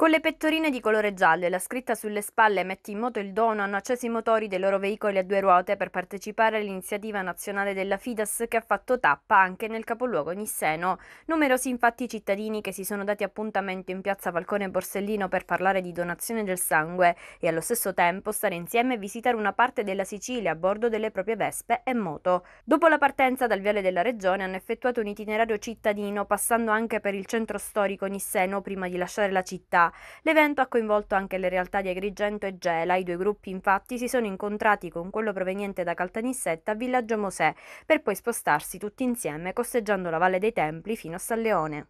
Con le pettorine di colore giallo e la scritta sulle spalle Metti in moto il dono hanno acceso i motori dei loro veicoli a due ruote per partecipare all'iniziativa nazionale della Fidas che ha fatto tappa anche nel capoluogo Nisseno. Numerosi infatti i cittadini che si sono dati appuntamento in piazza Falcone Borsellino per parlare di donazione del sangue e allo stesso tempo stare insieme e visitare una parte della Sicilia a bordo delle proprie vespe e moto. Dopo la partenza dal viale della regione hanno effettuato un itinerario cittadino passando anche per il centro storico Nisseno prima di lasciare la città L'evento ha coinvolto anche le realtà di Agrigento e Gela. I due gruppi infatti si sono incontrati con quello proveniente da Caltanissetta a Villaggio Mosè, per poi spostarsi tutti insieme costeggiando la Valle dei Templi fino a San Leone.